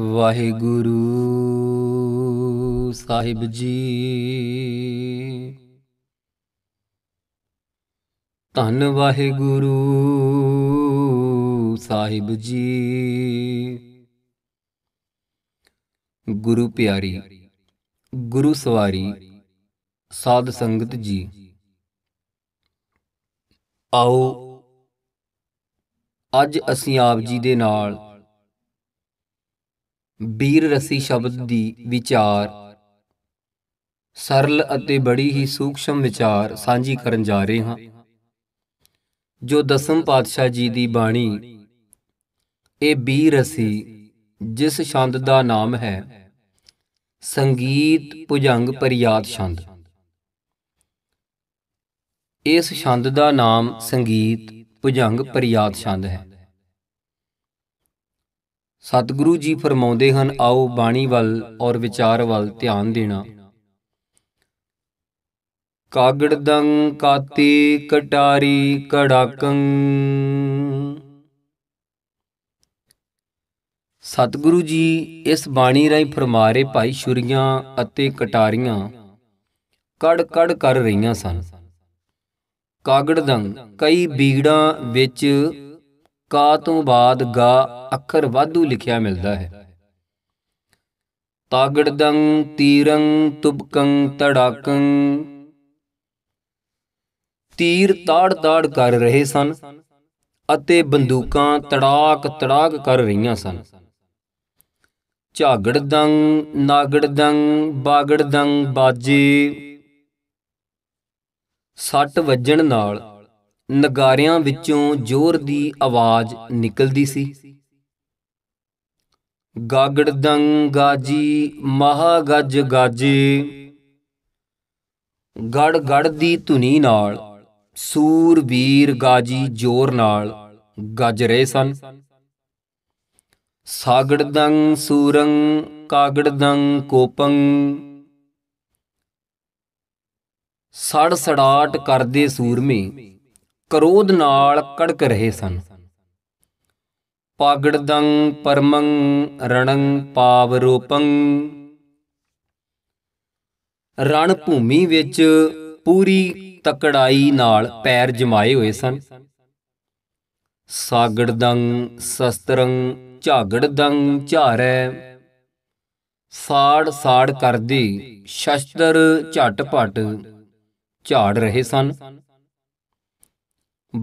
ਵਾਹਿਗੁਰੂ ਸਾਹਿਬ ਜੀ ਧੰਨ ਵਾਹਿਗੁਰੂ ਸਾਹਿਬ ਜੀ ਗੁਰੂ ਪਿਆਰੀ ਗੁਰੂ ਸਵਾਰੀ ਸਾਧ ਸੰਗਤ ਜੀ ਆਓ ਅੱਜ ਅਸੀਂ ਆਪ ਜੀ ਦੇ ਨਾਲ ਬੀਰ ਰਸੀ ਸ਼ਬਦ ਦੀ ਵਿਚਾਰ ਸਰਲ ਅਤੇ ਬੜੀ ਹੀ ਸੂਖਸ਼ਮ ਵਿਚਾਰ ਸਾਂਝੀ ਕਰਨ ਜਾ ਰਹੇ ਹਾਂ ਜੋ ਦਸਮ ਪਾਤਸ਼ਾਹ ਜੀ ਦੀ ਬਾਣੀ ਇਹ ਬੀਰ ਰਸੀ ਜਿਸ ਛੰਦ ਦਾ ਨਾਮ ਹੈ ਸੰਗੀਤ ਭੁਜੰਗ ਪਰਿਆਤ ਛੰਦ ਇਸ ਛੰਦ ਦਾ ਨਾਮ ਸੰਗੀਤ ਭੁਜੰਗ ਪਰਿਆਤ ਛੰਦ ਹੈ ਸਤਿਗੁਰੂ ਜੀ ਫਰਮਾਉਂਦੇ ਹਨ ਆਓ ਬਾਣੀ ਵੱਲ ਔਰ ਵਿਚਾਰ ਵੱਲ ਧਿਆਨ ਦੇਣਾ ਕਾਗੜਦੰ ਕਾਤੀ ਕਟਾਰੀ ਕੜਾਕੰ ਸਤਿਗੁਰੂ ਜੀ ਇਸ ਬਾਣੀ ਰਾਹੀਂ ਫਰਮਾ ਰਹੇ ਭਾਈ ਛੁਰੀਆਂ ਅਤੇ ਕਟਾਰੀਆਂ ਕੜ ਕੜ ਕਰ ਰਹੀਆਂ ਸਨ ਕਾਗੜਦੰ ਕਈ ਬੀਗੜਾਂ ਵਿੱਚ ਕਾ ਤੋਂ ਬਾਅਦ ਗਾ ਅੱਖਰ ਵਾਧੂ ਲਿਖਿਆ ਮਿਲਦਾ ਹੈ ਤਾਗੜਦੰ ਤੀਰੰ ਤੁਬਕੰ ਤੜਾਕੰ ਤੀਰ ਤਾੜ ਤਾੜ ਕਰ ਰਹੇ ਸਨ ਅਤੇ ਬੰਦੂਕਾਂ ਤੜਾਕ ਤੜਾਕ ਕਰ ਰਹੀਆਂ ਸਨ ਝਾਗੜਦੰ ਨਾਗੜਦੰ ਬਾਗੜਦੰ ਬਾਜੇ ਸੱਟ ਵੱਜਣ ਨਾਲ ਨਗਾਰਿਆਂ ਵਿੱਚੋਂ ਜ਼ੋਰ ਦੀ ਆਵਾਜ਼ ਨਿਕਲਦੀ ਸੀ ਗਾਗੜਦੰ ਗਾਜੀ ਮਹਾ ਗੱਜ ਗਾਜੇ ਗੜ ਗੜ ਦੀ ਧੁਨੀ ਨਾਲ ਸੂਰ ਵੀਰ ਗਾਜੀ ਜ਼ੋਰ ਨਾਲ ਗੱਜ ਰਹੇ ਸਨ ਸਾਗੜਦੰ ਸੂਰੰ ਕਾਗੜਦੰ ਕੋਪੰ ਸੜ ਸੜਾਟ ਕਰਦੇ ਸੂਰਮੇ ਕਰੋਧ ਨਾਲ ਕੜਕ ਰਹੇ ਸਨ ਪਾਗੜਦੰ ਪਰਮੰ ਰਣੰ ਪਾਵਰੂਪੰ ਰਣ ਭੂਮੀ ਵਿੱਚ ਪੂਰੀ ਤਕੜਾਈ ਨਾਲ ਪੈਰ ਜਮਾਏ ਹੋਏ ਸਨ ਸਾਗੜਦੰ ਸ਼ਸਤਰੰ ਝਾਗੜਦੰ ਝਾਰੈ ਸਾੜ ਸਾੜ ਕਰਦੇ ਸ਼ਸਤਰ ਝਟਪਟ ਝਾੜ ਰਹੇ ਸਨ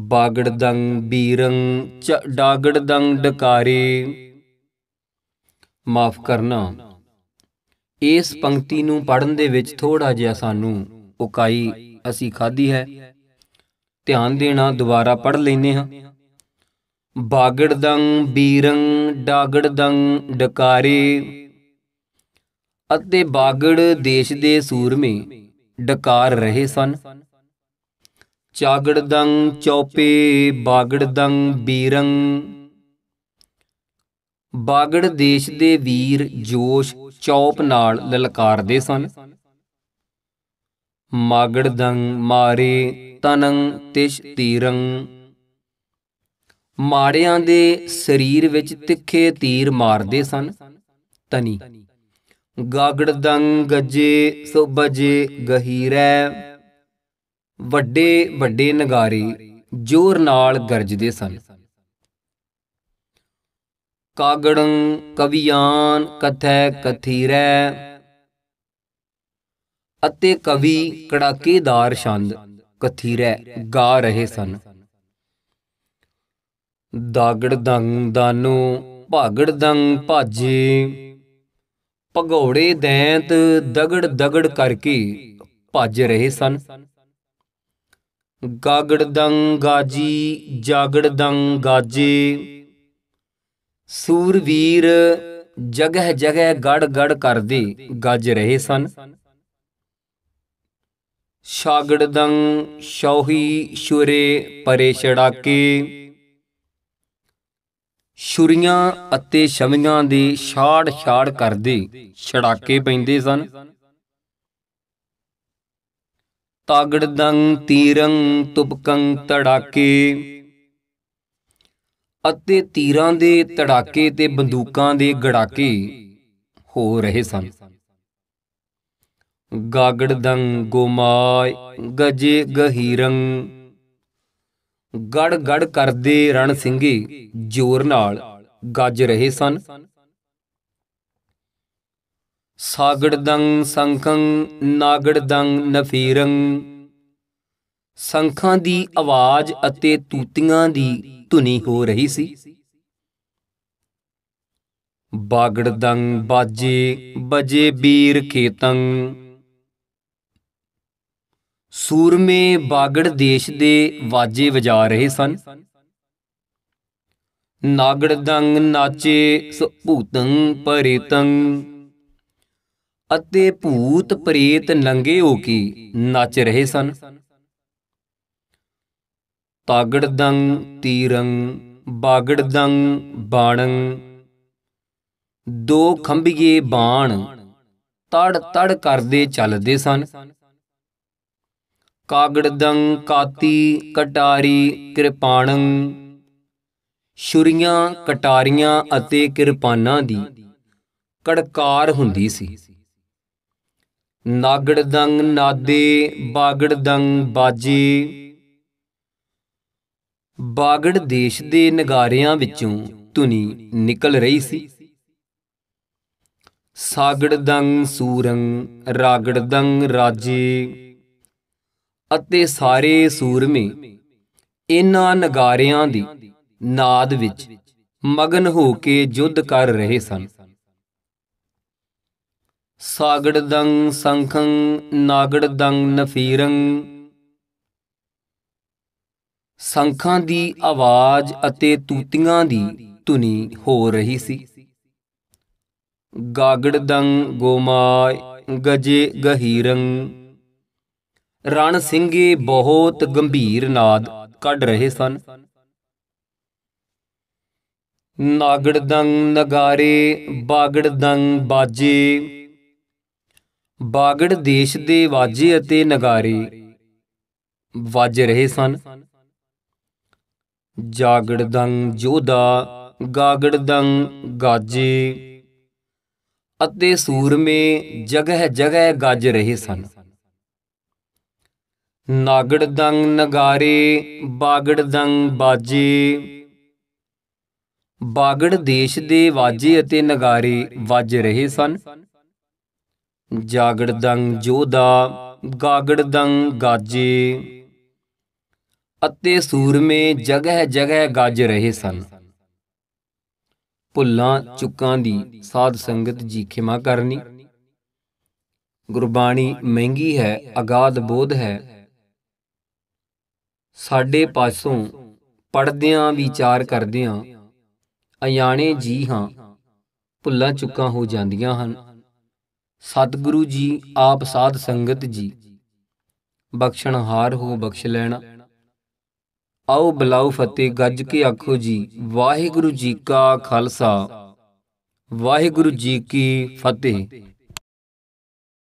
ਬਾਗੜਦੰਗ ਬੀਰੰ ਚ ਡਾਗੜਦੰਗ ਡਕਾਰੇ ਮਾਫ ਕਰਨਾ ਇਸ ਪੰਕਤੀ ਨੂੰ ਪੜਨ ਦੇ ਵਿੱਚ ਥੋੜਾ ਜਿਹਾ ਸਾਨੂੰ ਉਕਾਈ ਅਸੀਂ ਖਾਦੀ ਹੈ ਧਿਆਨ ਦੇਣਾ ਦੁਬਾਰਾ ਪੜ ਲੈਨੇ ਹਾਂ ਬਾਗੜਦੰਗ ਬੀਰੰ ਡਾਗੜਦੰਗ ਡਕਾਰੇ ਅਤੇ ਬਾਗੜ ਦੇਸ਼ ਦੇ ਸੂਰਮੇ ਡਕਾਰ ਰਹੇ ਸਨ ਚਾਗੜਦੰ ਚੌਪੇ ਬਾਗੜਦੰ ਬੀਰੰ ਬਾਗੜ ਦੇਸ਼ ਦੇ ਵੀਰ ਜੋਸ਼ ਚੌਪ ਨਾਲ ਲਲਕਾਰਦੇ ਸਨ ਮਾਗੜਦੰ ਮਾਰੇ ਤਨੰ ਤਿਸ਼ ਤੀਰੰ ਮਾਰਿਆਂ ਦੇ ਸਰੀਰ ਵਿੱਚ ਤਿੱਖੇ ਤੀਰ ਮਾਰਦੇ ਸਨ ਤਨੀ ਗਾਗੜਦੰ ਗੱਜੇ ਸੋ ਬਜੇ ਗਹੀਰੈ ਵੱਡੇ ਵੱਡੇ ਨਗਾਰੇ ਜ਼ੋਰ ਨਾਲ ਗਰਜਦੇ ਸਨ ਕਾਗੜੰ ਕਵੀਆਂ ਕਥੈ ਕਥੀਰੈ ਅਤੇ ਕਵੀ ਕੜਾਕੇਦਾਰ ਛੰਦ ਕਥੀਰੈ ਗਾ ਰਹੇ ਸਨ ਦਾਗੜ ਦੰਗ ਦਾਨੋ ਭਾਗੜ ਦੰਗ ਭਾਜੇ ਭਗੌੜੇ ਦੈਂਤ ਦਗੜ ਦਗੜ ਕਰਕੇ ਭੱਜ ਰਹੇ ਸਨ ਗਾਗੜਦੰ ਗਾਜੀ ਜਾਗੜਦੰ ਗਾਜੇ ਸੂਰਵੀਰ ਜਗਹ ਜਗਹ ਗੜ ਗੜ ਕਰਦੇ ਗੱਜ ਰਹੇ ਸਨ ਸ਼ਾਗੜਦੰ ਸ਼ੌਹੀ ਸ਼ੁਰੇ ਪਰੇ ਛੜਾਕੇ ਸ਼ੁਰੀਆਂ ਅਤੇ ਸ਼ਮੀਆਂ ਦੀ ਛਾੜ ਛਾੜ ਕਰਦੇ ਛੜਾਕੇ ਪੈਂਦੇ ਸਨ ਤਾਗੜਦੰਗ ਤੀਰੰ ਤੁਪਕੰ ਤੜਾਕੇ ਅਤੇ ਤੀਰਾਂ ਦੇ ਤੜਾਕੇ ਤੇ ਬੰਦੂਕਾਂ ਦੇ ਗੜਾਕੇ ਹੋ ਰਹੇ ਸਨ ਗਾਗੜਦੰਗ ਗੋਮਾਇ ਗਜੇ ਗਹੀਰੰ ਗੜ ਗੜ ਕਰਦੇ ਰਣ ਸਿੰਘੇ ਜ਼ੋਰ ਨਾਲ ਗੱਜ ਰਹੇ ਸਨ ਸਾਗੜਦੰ ਸੰਖੰ ਨਾਗੜਦੰ ਨਫੀਰੰ ਸੰਖਾਂ ਦੀ ਆਵਾਜ਼ ਅਤੇ ਤੂਤੀਆਂ ਦੀ ਧੁਨੀ ਹੋ ਰਹੀ ਸੀ ਬਾਗੜਦੰ ਬਾਜੇ ਬਜੇ ਬੀਰ ਖੇਤੰ ਸੂਰਮੇ ਬਾਗੜ ਦੇਸ਼ ਦੇ ਵਾਜੇ ਵਜਾ ਰਹੇ ਸਨ ਨਾਗੜਦੰ ਨਾਚੇ ਸੁਭੂਤੰ ਪਰੇਤੰ ਅਤੇ ਭੂਤ ਪ੍ਰੇਤ ਨੰਗੇ ਹੋ ਕੇ ਨੱਚ ਰਹੇ ਸਨ ਤਾਗੜਦੰ ਤੀਰੰ ਬਾਗੜਦੰ ਬਾਣੰ ਦੋ ਖੰਭੀਏ ਬਾਣ ਤੜ ਤੜ ਕਰਦੇ ਚੱਲਦੇ ਸਨ ਕਾਗੜਦੰ ਕਾਤੀ ਕਟਾਰੀ ਕਿਰਪਾਣੰ ਸ਼ੁਰੀਆਂ ਕਟਾਰੀਆਂ ਅਤੇ ਕਿਰਪਾਨਾਂ ਦੀ ਕੜਕਾਰ ਹੁੰਦੀ ਸੀ ਨਾਗੜਦੰਗ ਨਾਦੇ ਬਾਗੜਦੰਗ ਬਾਜੀ ਬਾਗੜ ਦੇਸ਼ ਦੇ ਨਗਾਰਿਆਂ ਵਿੱਚੋਂ ਧੁਨੀ ਨਿਕਲ ਰਹੀ ਸੀ ਸਾਗੜਦੰਗ ਸੂਰੰਗ ਰਾਗੜਦੰਗ ਰਾਜੇ ਅਤੇ ਸਾਰੇ ਸੂਰਮੇ ਇਹਨਾਂ ਨਗਾਰਿਆਂ ਦੀ ਨਾਦ ਵਿੱਚ ਮਗਨ ਹੋ ਕੇ ਜੁੱਧ ਕਰ ਰਹੇ ਸਨ ਸਾਗੜਦੰ ਸੰਖੰ ਨਾਗੜਦੰ ਨਫੀਰੰ ਸੰਖਾਂ ਦੀ ਆਵਾਜ਼ ਅਤੇ ਤੂਤੀਆਂ ਦੀ ਧੁਨੀ ਹੋ ਰਹੀ ਸੀ ਗਾਗੜਦੰ ਗੋਮਾਇ ਗਜੇ ਗਹੀਰੰ ਰਣ ਸਿੰਘੇ ਬਹੁਤ ਗੰਭੀਰ ਨਾਦ ਕੱਢ ਰਹੇ ਸਨ ਨਾਗੜਦੰ ਨਗਾਰੇ ਬਾਗੜਦੰ ਬਾਜੇ ਬਾਗੜ ਦੇਸ਼ ਦੇ ਵਾਜੇ ਅਤੇ ਨਗਾਰੇ ਵੱਜ ਰਹੇ ਸਨ ਦੰ ਜੋਦਾ ਦੰ ਗਾਜੇ ਅਤੇ ਸੂਰਮੇ ਜਗਹ ਜਗਹ ਗੱਜ ਰਹੇ ਸਨ ਦੰ ਨਗਾਰੇ ਦੰ ਬਾਜੇ ਬਾਗੜ ਦੇਸ਼ ਦੇ ਵਾਜੇ ਅਤੇ ਨਗਾਰੇ ਵੱਜ ਰਹੇ ਸਨ ਜਾਗੜਦੰ ਜੋਦਾ ਗਾਗੜਦੰ ਗਾਜੇ ਅਤੇ ਸੂਰਮੇ ਜਗਹਿ ਜਗਹਿ ਗੱਜ ਰਹੇ ਸਨ ਭੁੱਲਾਂ ਚੁੱਕਾਂ ਦੀ ਸਾਧ ਸੰਗਤ ਜੀ ਖਿਮਾ ਕਰਨੀ ਗੁਰਬਾਣੀ ਮਹਿੰਗੀ ਹੈ ਅਗਾਧ ਬੋਧ ਹੈ ਸਾਡੇ ਪਾਸੋਂ ਪੜਦਿਆਂ ਵਿਚਾਰ ਕਰਦਿਆਂ ਅਯਾਣੇ ਜੀ ਹਾਂ ਭੁੱਲਾਂ ਚੁੱਕਾਂ ਹੋ ਜਾਂਦੀਆਂ ਹਨ ਸਤਿਗੁਰੂ ਜੀ ਆਪ ਸਾਧ ਸੰਗਤ ਜੀ ਬਖਸ਼ਣਹਾਰ ਹੋ ਬਖਸ਼ ਲੈਣਾ ਆਓ ਬਲਾਉ ਫਤਿਹ ਗੱਜ ਕੇ ਆਖੋ ਜੀ ਵਾਹਿਗੁਰੂ ਜੀ ਕਾ ਖਾਲਸਾ ਵਾਹਿਗੁਰੂ ਜੀ ਕੀ ਫਤਿਹ